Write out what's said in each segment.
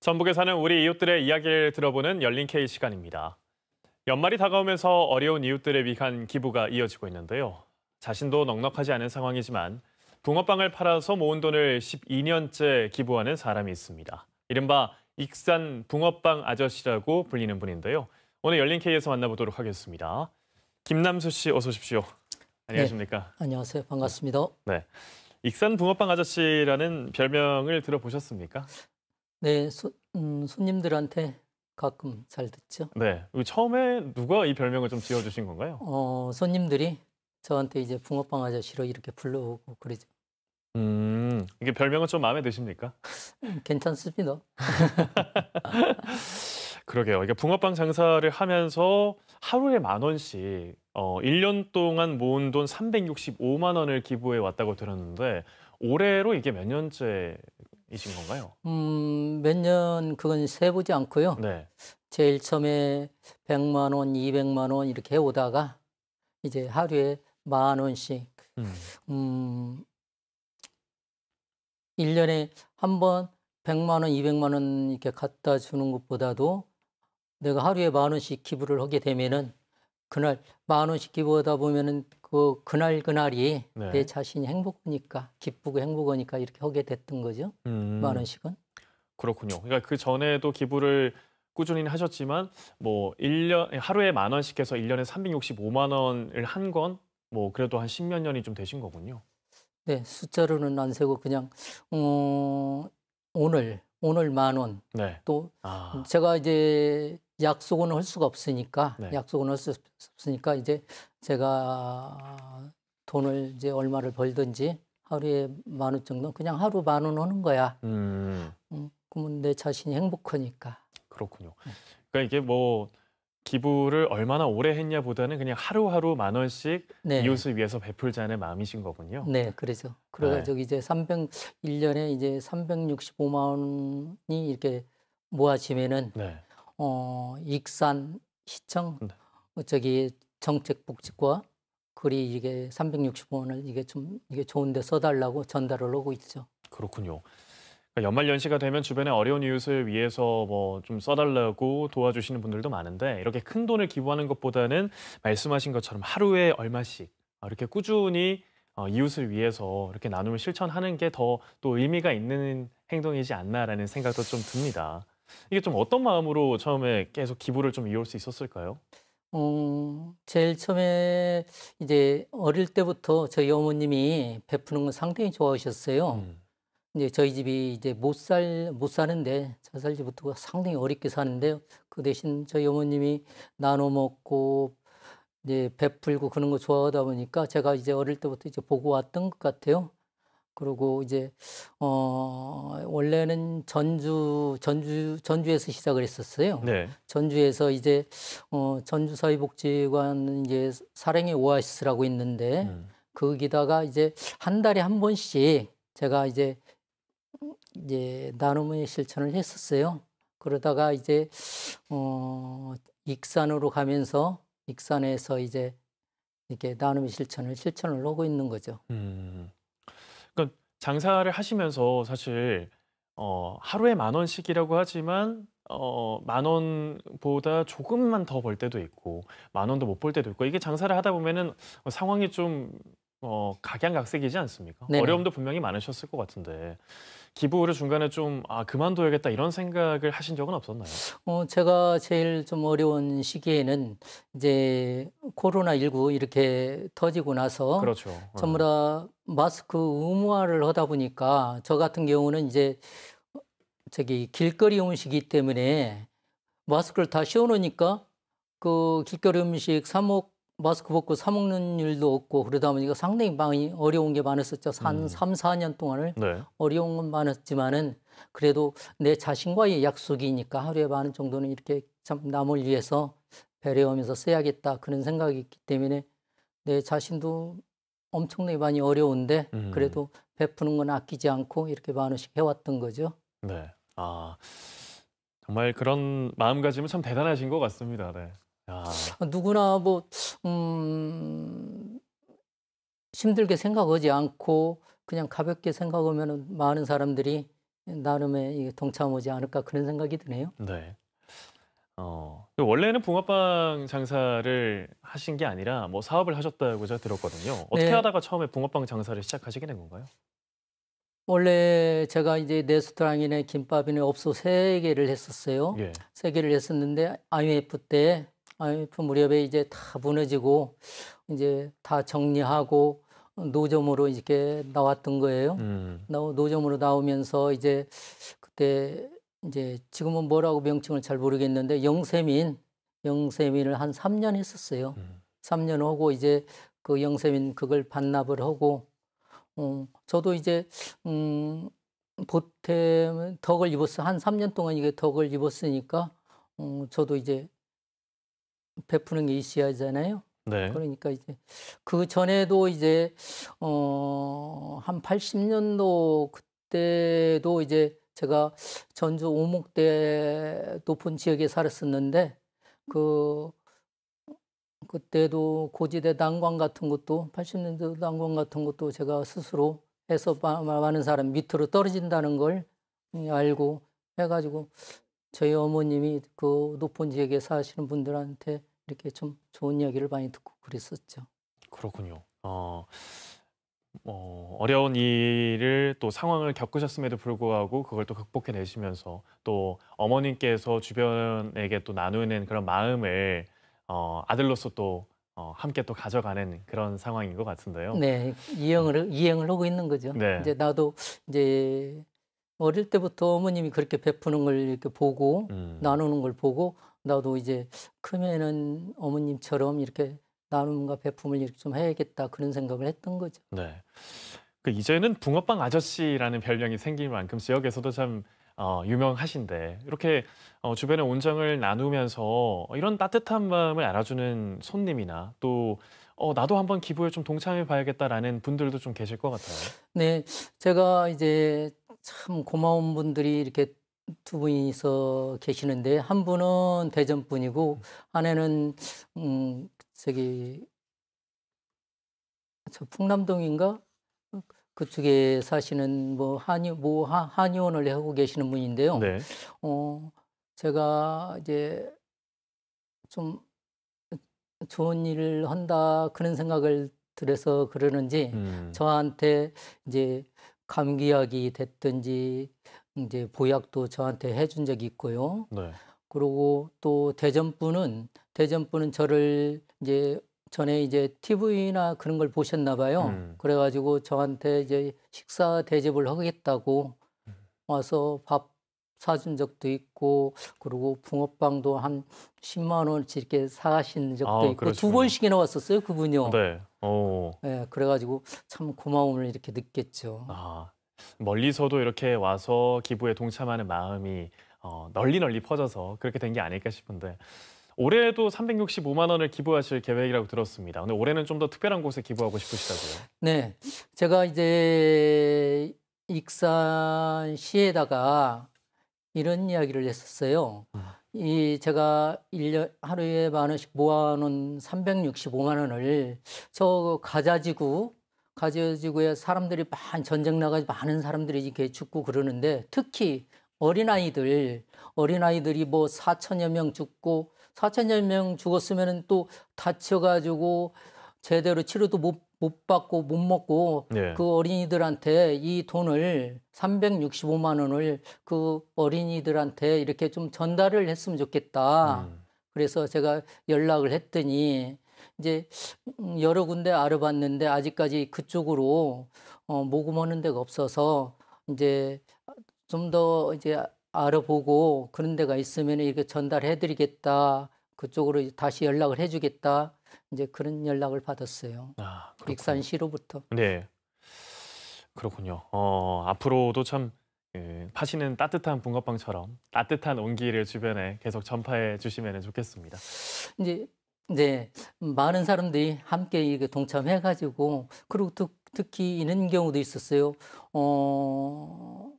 전북에 사는 우리 이웃들의 이야기를 들어보는 열린 K 시간입니다. 연말이 다가오면서 어려운 이웃들을 위한 기부가 이어지고 있는데요. 자신도 넉넉하지 않은 상황이지만 붕어빵을 팔아서 모은 돈을 12년째 기부하는 사람이 있습니다. 이른바 익산 붕어빵 아저씨라고 불리는 분인데요. 오늘 열린 K에서 만나보도록 하겠습니다. 김남수 씨 어서 오십시오. 안녕하십니까? 네, 안녕하세요. 반갑습니다. 네. 익산 붕어빵 아저씨라는 별명을 들어보셨습니까? 네, 소, 음, 손님들한테 가끔 잘 듣죠. 네, 처음에 누가 이 별명을 좀 지어주신 건가요? 어, 손님들이 저한테 이제 붕어빵 아저씨로 이렇게 불러오고 그러죠. 음, 이게 별명은 좀 마음에 드십니까? 음, 괜찮습니다. 그러게요. 이게 붕어빵 장사를 하면서 하루에 만 원씩 어, 1년 동안 모은 돈 365만 원을 기부해 왔다고 들었는데 올해로 이게 몇 년째 이신 건가요? 음, 몇 년 그건 세보지 않고요. 네. 제일 처음에 100만 원, 200만 원 이렇게 오다가 이제 하루에 만 원씩 음. 음 1년에 한 번 100만 원, 200만 원 이렇게 갖다 주는 것보다도 내가 하루에 만 원씩 기부를 하게 되면은 그날 만 원씩 기부하다 보면은 그 그날 그날이 네. 내 자신이 행복하니까 기쁘고 행복하니까 이렇게 하게 됐던 거죠. 음. 만 원씩은. 그렇군요. 그러니까 그 전에도 기부를 꾸준히 하셨지만 뭐 1년 하루에 만 원씩 해서 1년에 365만 원을 한 건 뭐 그래도 한 십몇 년이 좀 되신 거군요. 네, 숫자로는 안 세고 그냥 어 오늘 오늘 만 원. 네. 또 아. 제가 이제 약속은 할 수가 없으니까 네. 약속은 할 수 없으니까 이제 제가 돈을 이제 얼마를 벌든지 하루에 만 원 정도 그냥 하루 만 원오는 거야. 음. 음, 그러면 내 자신이 행복하니까. 그렇군요. 네. 그러니까 이게 뭐 기부를 얼마나 오래 했냐보다는 그냥 하루하루 만 원씩 네. 이웃을 위해서 베풀자는 마음이신 거군요. 네, 그래서 그래가지고 네. 이제 300 1년에 이제 365만 원이 이렇게 모아지면은 네. 어, 익산 시청 네. 뭐 저기 정책 복지과 그리 이게 365원을 이게 좀 이게 좋은데 써달라고 전달을 하고 있죠. 그렇군요. 그러니까 연말 연시가 되면 주변에 어려운 이웃을 위해서 뭐 좀 써달라고 도와주시는 분들도 많은데 이렇게 큰 돈을 기부하는 것보다는 말씀하신 것처럼 하루에 얼마씩 이렇게 꾸준히 어, 이웃을 위해서 이렇게 나눔을 실천하는 게 더 또 의미가 있는 행동이지 않나라는 생각도 좀 듭니다. 이게 좀 어떤 마음으로 처음에 계속 기부를 좀 이어올 수 있었을까요? 음, 제일 처음에 이제 어릴 때부터 저희 어머님이 베푸는 걸 상당히 좋아하셨어요. 음. 이제 저희 집이 이제 못 살, 못 사는데, 저살 집부터 상당히 어렵게 사는데요. 그 대신 저희 어머님이 나눠 먹고, 이제 베풀고 그런 거 좋아하다 보니까 제가 이제 어릴 때부터 이제 보고 왔던 것 같아요. 그리고 이제 어 원래는 전주 전주 전주에서 시작을 했었어요. 네. 전주에서 이제 어 전주 사회복지관 이제 사랑의 오아시스라고 있는데 음. 거기다가 이제 한 달에 한 번씩 제가 이제 이제 나눔의 실천을 했었어요. 그러다가 이제 어 익산으로 가면서 익산에서 이제 이렇게 나눔의 실천을 실천을 하고 있는 거죠. 음. 그러니까 장사를 하시면서 사실 어, 하루에 만 원씩이라고 하지만 어, 만 원보다 조금만 더 벌 때도 있고 만 원도 못 벌 때도 있고 이게 장사를 하다 보면은 상황이 좀 어, 각양각색이지 않습니까? 네네. 어려움도 분명히 많으셨을 것 같은데 기부를 중간에 좀 아, 그만둬야겠다 이런 생각을 하신 적은 없었나요? 어, 제가 제일 좀 어려운 시기에는 이제 코로나 19 이렇게 터지고 나서 그렇죠. 어. 전부 다 마스크 의무화를 하다 보니까 저 같은 경우는 이제 저기 길거리 음식이기 때문에 마스크를 다 씌워놓으니까 그 길거리 음식 사먹 마스크 벗고 사 먹는 일도 없고 그러다 보니까 상당히 많이 어려운 게 많았었죠. 한 음. 3, 4년 동안을 네. 어려운 건 많았지만은 그래도 내 자신과의 약속이니까 하루에 반 정도는 이렇게 참 남을 위해서 배려하면서 써야겠다 그런 생각이 있기 때문에 내 자신도 엄청나게 많이 어려운데 음. 그래도 베푸는 건 아끼지 않고 이렇게 만 원씩 해왔던 거죠. 네. 아 정말 그런 마음가짐은 참 대단하신 것 같습니다. 네. 아. 어, 누구나 뭐, 음, 힘들게 생각하지 않고 그냥 가볍게 생각하면 많은 사람들이 나름의 동참하지 않을까 그런 생각이 드네요. 네. 어, 그 원래는 붕어빵 장사를 하신 게 아니라 뭐 사업을 하셨다고 제가 들었거든요. 어떻게 네. 하다가 처음에 붕어빵 장사를 시작하시게 된 건가요? 원래 제가 이제 레스토랑이네김밥이네 업소 세 개를 했었어요. 예. 세 개를 했었는데 IMF 때 아이프 무렵에 이제 다 무너지고 이제 다 정리하고 노점으로 이렇게 나왔던 거예요. 음. 노점으로 나오면서 이제 그때 이제 지금은 뭐라고 명칭을 잘 모르겠는데 영세민 영세민을 한 3년 했었어요. 음. 3년 하고 이제 그 영세민 그걸 반납을 하고 음, 저도 이제 음, 보탬 덕을 입었어 한 3년 동안 이게 덕을 입었으니까 음, 저도 이제 베푸는 게 이시아잖아요. 네. 그러니까 이제 그 전에도 이제 어한 80년도 그때도 이제 제가 전주 오목대 높은 지역에 살았었는데 그 그때도 고지대 난관 같은 것도 80년대 난관 같은 것도 제가 스스로 해서 많은 사람 밑으로 떨어진다는 걸 알고 해가지고 저희 어머님이 그 높은 지역에 사시는 분들한테 이렇게 좀 좋은 이야기를 많이 듣고 그랬었죠. 그렇군요. 어, 어, 어려운 일을 또 상황을 겪으셨음에도 불구하고 그걸 또 극복해내시면서 또 어머님께서 주변에게 또 나누는 그런 마음을 어, 아들로서 또 어, 함께 또 가져가는 그런 상황인 것 같은데요. 네, 이행을 음. 이행을 하고 있는 거죠. 네. 이제 나도 이제 어릴 때부터 어머님이 그렇게 베푸는 걸 이렇게 보고 음. 나누는 걸 보고 나도 이제 크면은 어머님처럼 이렇게 나눔과 배품을 이렇게 좀 해야겠다 그런 생각을 했던 거죠. 네. 그 이제는 붕어빵 아저씨라는 별명이 생길 만큼 지역에서도 참 어, 유명하신데 이렇게 어, 주변의 온정을 나누면서 이런 따뜻한 마음을 알아주는 손님이나 또 어, 나도 한번 기부에 좀 동참해 봐야겠다라는 분들도 좀 계실 것 같아요. 네, 제가 이제 참 고마운 분들이 이렇게 두 분이서 계시는데 한 분은 대전 분이고 아내는 음 저기 저 풍남동인가 그쪽에 사시는 뭐 한의 뭐 한의원을 하고 계시는 분인데요. 네. 어 제가 이제 좀 좋은 일을 한다 그런 생각을 들어서 그러는지 음. 저한테 이제 감기약이 됐든지 이제 보약도 저한테 해준 적이 있고요. 네. 그리고 또 대전 분은 대전 분은 저를 이제 전에 이제 TV나 그런 걸 보셨나 봐요. 음. 그래가지고 저한테 이제 식사 대접을 하겠다고 음. 와서 밥 사준 적도 있고 그리고 붕어빵도 한 10만 원씩 이렇게 사신 적도 아, 있고 그러시구나. 두 번씩이나 왔었어요 그분요. 네. 오. 네. 그래가지고 참 고마움을 이렇게 느꼈죠. 아, 멀리서도 이렇게 와서 기부에 동참하는 마음이 어, 널리 널리 퍼져서 그렇게 된 게 아닐까 싶은데 올해도 365만 원을 기부하실 계획이라고 들었습니다. 근데 올해는 좀 더 특별한 곳에 기부하고 싶으시다고요? 네, 제가 이제 익산시에다가 이런 이야기를 했었어요. 음. 이 제가 1년 하루에 만 원씩 모아놓은 365만 원을 저 가자지구 가지고야 져 사람들이 많 전쟁 나가지 많은 사람들이 이렇게 죽고 그러는데 특히 어린아이들 어린아이들이 뭐 4천여 명 죽고 4천여 명 죽었으면은 또 다쳐 가지고 제대로 치료도 못, 못 받고 못 먹고 네. 그 어린이들한테 이 돈을 365만 원을 그 어린이들한테 이렇게 좀 전달을 했으면 좋겠다. 음. 그래서 제가 연락을 했더니 이제 음, 여러 군데 알아봤는데 아직까지 그쪽으로 어, 모금하는 데가 없어서 이제 좀 더 이제 알아보고 그런 데가 있으면 이렇게 전달해드리겠다. 그쪽으로 다시 연락을 해주겠다. 이제 그런 연락을 받았어요. 아, 익산시로부터. 네. 그렇군요. 어, 앞으로도 참 예, 파시는 따뜻한 붕어빵처럼 따뜻한 온기를 주변에 계속 전파해 주시면 좋겠습니다. 이제 네, 많은 사람들이 함께 이게 그 동참해가지고 그리고 특, 특히 있는 경우도 있었어요. 어,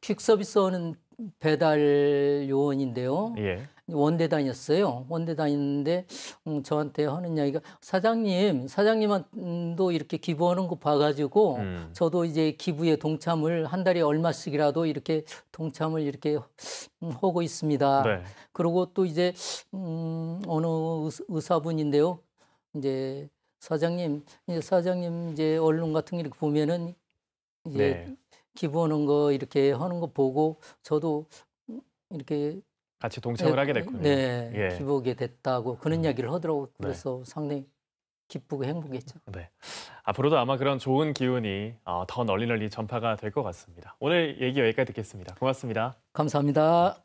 퀵 서비스 하는 배달 요원인데요. 예. 원대 다녔어요. 원대 다니는데 음, 저한테 하는 이야기가 사장님, 사장님도 한 이렇게 기부하는 거 봐가지고 음. 저도 이제 기부에 동참을 한 달에 얼마씩이라도 이렇게 동참을 이렇게 음, 하고 있습니다. 네. 그리고 또 이제 음, 어느 의사분인데요. 이제 사장님, 이제 사장님 이제 언론 같은 게 이렇게 보면은 이제 네. 기부하는 거 이렇게 하는 거 보고 저도 이렇게 같이 동참을 네, 하게 됐군요. 네, 예. 기부하게 됐다고 그런 음. 이야기를 하더라고 네. 그래서 네. 상당히 기쁘고 행복했죠. 네, 앞으로도 아마 그런 좋은 기운이 어, 더 널리 널리 전파가 될 것 같습니다. 오늘 얘기 여기까지 듣겠습니다. 고맙습니다. 감사합니다.